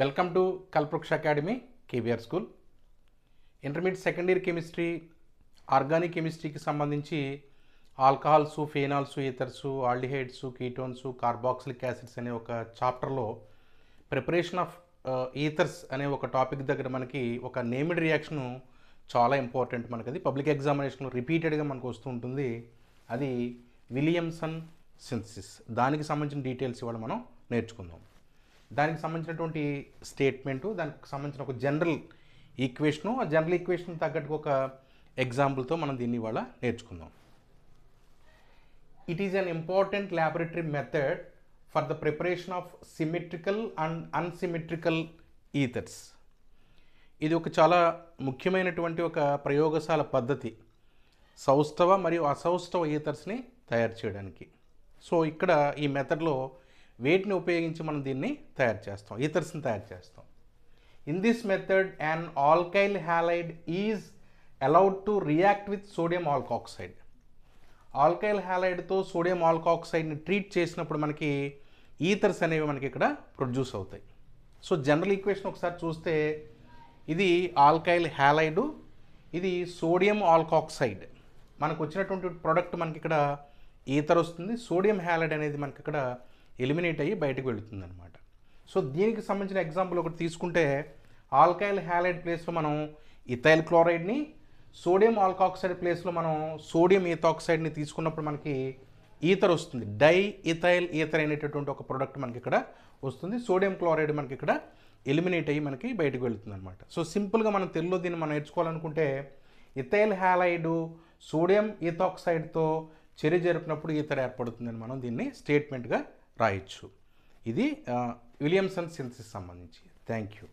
welcome to Kalpavriksha academy KVR school intermediate second year chemistry organic కెమిస్ట్రీకి సంబంధించి alcohols phenols ethers aldehydes ketones carboxylic acids అనే ఒక చాప్టర్లో preparation of ఈథర్స్ అనే ఒక టాపిక్ దగ్గర మనకి ఒక నేమిడ్ రియాక్షను చాలా ఇంపార్టెంట్ మనకి అది పబ్లిక్ ఎగ్జామినేషన్లో రిపీటెడ్గా మనకు వస్తూ ఉంటుంది అది విలియమ్సన్ సిన్సిస్ దానికి సంబంధించిన డీటెయిల్స్ ఇవాళ మనం నేర్చుకుందాం దానికి సంబంధించినటువంటి స్టేట్మెంటు దానికి సంబంధించిన ఒక జనరల్ ఈక్వేషను ఆ జనరల్ ఈక్వేషన్ తగ్గట్టుకు ఒక ఎగ్జాంపుల్తో మనం దీన్ని ఇవాళ నేర్చుకుందాం it is an important laboratory method for the preparation of symmetrical and unsymmetrical ethers ఇది ఒక చాలా ముఖ్యమైనటువంటి ఒక ప్రయోగశాల పద్ధతి సౌష్ఠవ మరియు అసౌష్ఠవ ఈథర్స్ని తయారు చేయడానికి సో ఇక్కడ ఈ మెథడ్లో వేటిని ఉపయోగించి మనం దీన్ని తయారు చేస్తాం ఈథర్స్ని తయారు చేస్తాం in this method and alkyl halide is allowed to react with sodium alkoxide alkyl హ్యాలైడ్తో సోడియం ఆల్కాక్సైడ్ని ట్రీట్ చేసినప్పుడు మనకి ఈథర్స్ అనేవి మనకి ఇక్కడ ప్రొడ్యూస్ అవుతాయి సో జనరల్ ఈక్వేషన్ ఒకసారి చూస్తే ఇది ఆల్కైల్ హ్యాలైడు ఇది సోడియం ఆల్కాక్సైడ్ మనకు వచ్చినటువంటి ప్రోడక్ట్ మనకి ఇక్కడ ఈథర్ వస్తుంది సోడియం హ్యాలైడ్ అనేది మనకి ఇక్కడ ఎలిమినేట్ అయ్యి బయటకు వెళుతుంది అనమాట సో దీనికి సంబంధించిన ఎగ్జాంపుల్ ఒకటి తీసుకుంటే ఆల్కైల్ హ్యాలైడ్ ప్లేస్లో మనం ఇథైల్ క్లోరైడ్ని సోడియం ఆల్కాక్సైడ్ ప్లేస్లో మనం సోడియం ఈథాక్సైడ్ని తీసుకున్నప్పుడు మనకి ఈథర్ వస్తుంది డై ఇథైల్ ఈథర్ అనేటటువంటి ఒక ప్రోడక్ట్ మనకి ఇక్కడ వస్తుంది సోడియం క్లోరైడ్ మనకి ఇక్కడ ఎలిమినేట్ అయ్యి మనకి బయటకు వెళుతుంది అనమాట సో సింపుల్గా మనం తెలుగులో దీన్ని మనం నేర్చుకోవాలనుకుంటే ఇథైల్ హ్యాలైడు సోడియం ఈథాక్సైడ్తో చర్య జరిపినప్పుడు ఈథర్ ఏర్పడుతుందని మనం దీన్ని స్టేట్మెంట్గా రాయొచ్చు ఇది విలియమ్సన్ సింథసిస్ సంబంధించి థ్యాంక్ యూ